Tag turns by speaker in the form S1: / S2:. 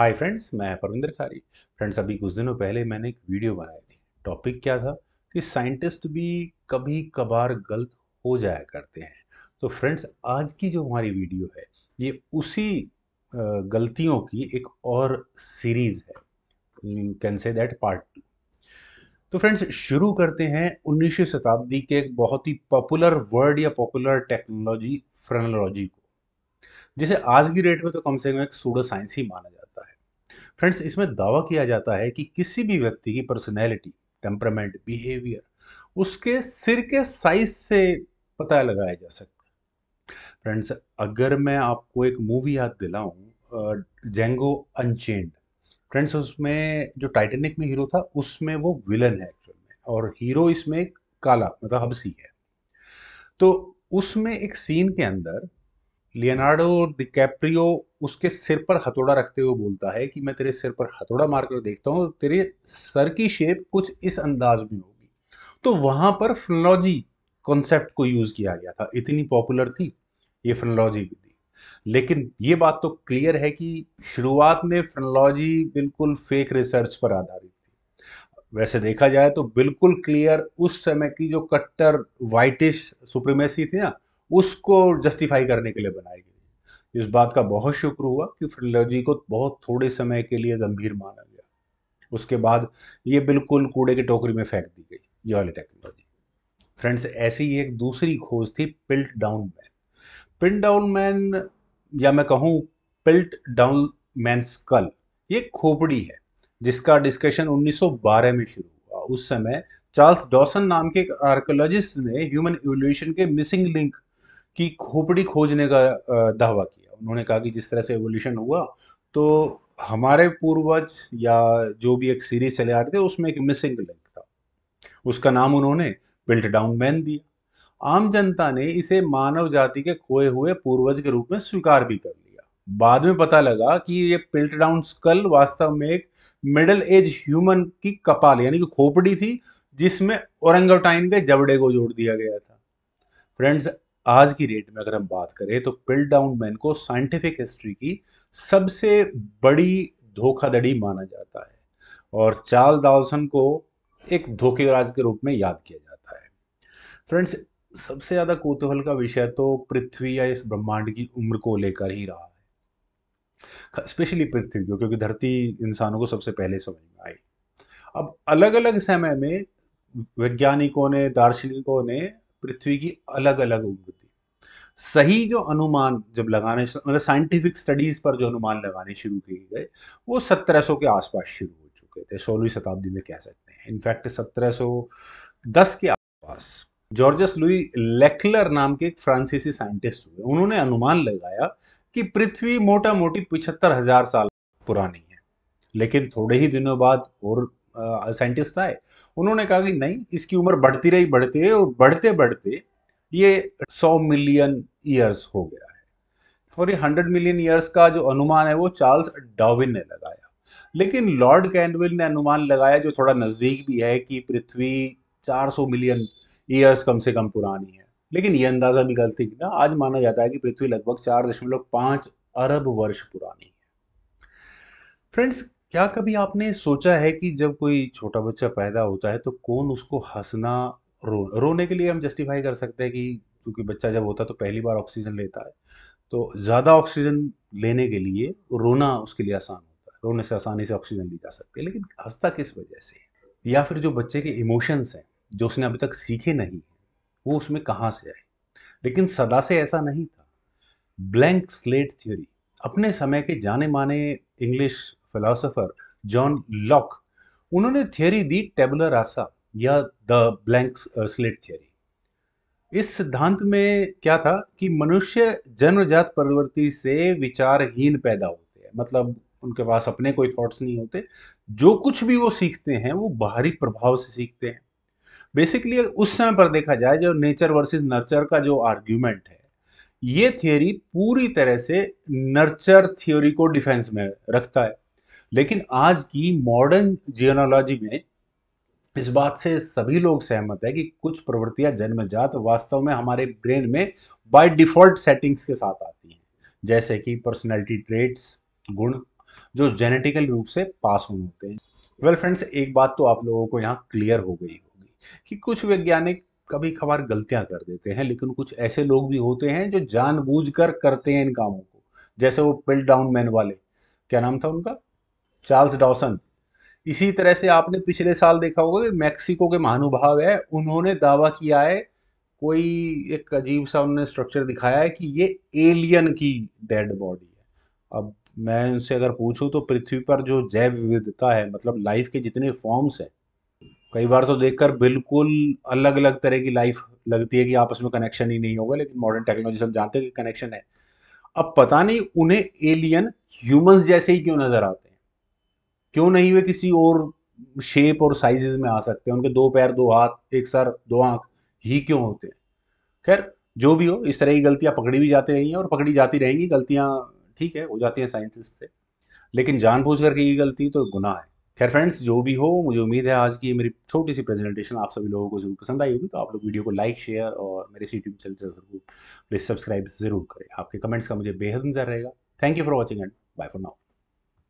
S1: Hi friends मैं परविंदर खारी friends अभी कुछ दिनों पहले मैंने एक वीडियो बनाई थी टॉपिक क्या था कि साइंटिस्ट भी कभी कभार गलत हो जाया करते हैं तो फ्रेंड्स आज की जो हमारी वीडियो है ये उसी गलतियों की एक और सीरीज़ है can say that part two तो फ्रेंड्स शुरू करते हैं उन्नीसवीं शताब्दी के एक बहुत ही पॉपुलर वर्ड या पॉपुलर टेक्नोलॉजी फ्रेनोलॉजी को जिसे आज की डेट में तो कम से कम एक सूडो साइंस ही माना जाता है फ्रेंड्स इसमें दावा किया जाता है कि किसी भी व्यक्ति की पर्सनैलिटी टेम्परामेंट बिहेवियर उसके सिर के साइज से पता लगाया जा सकता है फ्रेंड्स अगर मैं आपको एक मूवी याद दिलाऊं जेंगो अनचेंड फ्रेंड्स उसमें जो टाइटेनिक में हीरो था उसमें वो विलन है एक्चुअल में और हीरो इसमें काला मतलब हबसी है तो उसमें एक सीन के अंदर लियोनार्डो डिकैप्रियो उसके सिर पर हथौड़ा रखते हुए बोलता है कि मैं तेरे सिर पर हथौड़ा मारकर देखता हूँ तेरे सर की शेप कुछ इस अंदाज में होगी तो वहाँ पर फ्रनोलॉजी कॉन्सेप्ट को यूज़ किया गया था इतनी पॉपुलर थी ये फ्रनोलॉजी थी लेकिन ये बात तो क्लियर है कि शुरुआत में फ्रनोलॉजी बिल्कुल फेक रिसर्च पर आधारित थी वैसे देखा जाए तो बिल्कुल क्लियर उस समय की जो कट्टर वाइटिश सुप्रीमेसी थी ना उसको जस्टिफाई करने के लिए बनाई गई इस बात का बहुत शुक्र हुआ कि फिलोलॉजी को बहुत थोड़े समय के लिए गंभीर माना गया उसके बाद ये बिल्कुल कूड़े की टोकरी में फेंक दी गई ये वाली टेक्नोलॉजी फ्रेंड्स ऐसी ही एक दूसरी खोज थी Piltdown man Piltdown man या मैं कहूँ पिल्ट डाउन मैन स्कल ये खोपड़ी है जिसका डिस्कशन 1912 में शुरू हुआ उस समय चार्ल्स डॉसन नाम के एक आर्कोलॉजिस्ट ने ह्यूमन एवोल्यूशन के मिसिंग लिंक कि खोपड़ी खोजने का दावा किया उन्होंने कहा कि जिस तरह से एवोल्यूशन हुआ तो हमारे पूर्वज या जो भी एक सीरीज चले आ रहे थे उसमें एक मिसिंग लिंक था उसका नाम उन्होंने बिल्ट डाउन मैन दिया आम जनता ने इसे मानव जाति के खोए हुए पूर्वज के रूप में स्वीकार भी कर लिया बाद में पता लगा कि ये पिल्ट डाउन स्कल वास्तव में एक मिडल एज ह्यूमन की कपाल यानी कि खोपड़ी थी जिसमें औरंगटाइन के जबड़े को जोड़ दिया गया था फ्रेंड्स आज की रेट में अगर हम बात करें तो पिल्ट डाउन मैन को साइंटिफिक हिस्ट्री की सबसे बड़ी धोखाधड़ी माना जाता है और चार्ल डाउसन को एक धोखेबाज के रूप में याद किया जाता है फ्रेंड्स सबसे ज़्यादा कौतूहल का विषय तो पृथ्वी या इस ब्रह्मांड की उम्र को लेकर ही रहा है स्पेशली पृथ्वी को क्योंकि धरती इंसानों को सबसे पहले समझ में आई अब अलग अलग समय में वैज्ञानिकों ने दार्शनिकों ने पृथ्वी की अलग अलग उम्र थी सही जो अनुमान जब लगाने मतलब साइंटिफिक स्टडीज पर जो अनुमान लगाने शुरू किए गए वो 1700 के आसपास शुरू हो चुके थे सोलहवीं शताब्दी में कह सकते हैं इनफैक्ट 1710 के आसपास जॉर्जस लुई लेकलर नाम के एक फ्रांसीसी साइंटिस्ट हुए उन्होंने अनुमान लगाया कि पृथ्वी मोटा मोटी पिछहत्तर हजार साल पुरानी है लेकिन थोड़े ही दिनों बाद और साइंटिस्ट आए उन्होंने कहा कि नहीं इसकी उम्र बढ़ती रही बढ़ती रही और बढ़ते बढ़ते ये सौ मिलियन ईयर्स हो गया है और ये 100 मिलियन ईयर्स का जो अनुमान है वो चार्ल्स डाविन ने लगाया लेकिन लॉर्ड कैंडविल ने अनुमान लगाया जो थोड़ा नज़दीक भी है कि पृथ्वी 400 मिलियन ईयर्स कम से कम पुरानी है लेकिन ये अंदाज़ा भी गलती थी ना आज माना जाता है कि पृथ्वी लगभग चार दशमलव पाँच अरब वर्ष पुरानी है फ्रेंड्स क्या कभी आपने सोचा है कि जब कोई छोटा बच्चा पैदा होता है तो कौन उसको हंसना रो रोने के लिए हम जस्टिफ़ाई कर सकते हैं कि क्योंकि बच्चा जब होता है तो पहली बार ऑक्सीजन लेता है। तो ज़्यादा ऑक्सीजन लेने के लिए रोना उसके लिए आसान होता है। रोने से आसानी से ऑक्सीजन ली जा सकती है लेकिन हंसता किस वजह से या फिर जो बच्चे के इमोशंस हैं जो उसने अभी तक सीखे नहीं, वो उसमें कहाँ से आए? लेकिन सदा से ऐसा नहीं था। ब्लैंक स्लेट थ्योरी अपने समय के जाने-माने इंग्लिश फिलोसोफर जॉन लॉक उन्होंने थियोरी दी टेबुलर रासा या द ब्लैंक स्लेट थियोरी इस सिद्धांत में क्या था कि मनुष्य जन्मजात प्रवृत्ति से विचारहीन पैदा होते हैं मतलब उनके पास अपने कोई थॉट्स नहीं होते जो कुछ भी वो सीखते हैं वो बाहरी प्रभाव से सीखते हैं बेसिकली उस समय पर देखा जाए जो नेचर वर्सेस नर्चर का जो आर्ग्यूमेंट है ये थियोरी पूरी तरह से नर्चर थ्योरी को डिफेंस में रखता है लेकिन आज की मॉडर्न जियोनोलॉजी में इस बात से सभी लोग सहमत है कि कुछ प्रवृत्तियां जन्मजात वास्तव में हमारे ब्रेन में बाय डिफॉल्ट सेटिंग्स के साथ आती हैं जैसे कि पर्सनैलिटी ट्रेट्स गुण जो जेनेटिकल रूप से पास ऑन होते हैं वेल well, फ्रेंड्स एक बात तो आप लोगों को यहाँ क्लियर हो गई होगी कि कुछ वैज्ञानिक कभी कभार गलतियां कर देते हैं लेकिन कुछ ऐसे लोग भी होते हैं जो जानबूझकर करते हैं इन कामों को जैसे वो पिल डाउन मैन वाले क्या नाम था उनका चार्ल्स डॉसन इसी तरह से आपने पिछले साल देखा होगा कि मैक्सिको के महानुभाव है उन्होंने दावा किया है कोई एक अजीब सा उन्होंने स्ट्रक्चर दिखाया है कि ये एलियन की डेड बॉडी है अब मैं उनसे अगर पूछूं तो पृथ्वी पर जो जैव विविधता है मतलब लाइफ के जितने फॉर्म्स हैं कई बार तो देखकर बिल्कुल अलग अलग तरह की लाइफ लगती है कि आपस में कनेक्शन ही नहीं होगा लेकिन मॉडर्न टेक्नोलॉजी सब जानते हैं कि कनेक्शन है अब पता नहीं उन्हें एलियन ह्यूमंस जैसे ही क्यों नजर आते हैं क्यों नहीं वे किसी और शेप और साइजेस में आ सकते हैं उनके दो पैर दो हाथ एक सर दो आंख ही क्यों होते हैं खैर जो भी हो इस तरह की गलतियां पकड़ी भी जाती रही हैं और पकड़ी जाती रहेंगी गलतियां ठीक है हो जाती हैं साइंटिस्ट से लेकिन जानबूझ करके ये गलती तो गुनाह है खैर फ्रेंड्स जो भी हो मुझे उम्मीद है आज की मेरी छोटी सी प्रेजेंटेशन आप सभी लोगों को जरूर पसंद आई होगी तो आप लोग वीडियो को लाइक शेयर और मेरे यूट्यूब चैनल से जरूर प्लीज़ सब्सक्राइब जरूर करें आपके कमेंट्स का मुझे बेहद इंतजार रहेगा thank you for watching and bye for now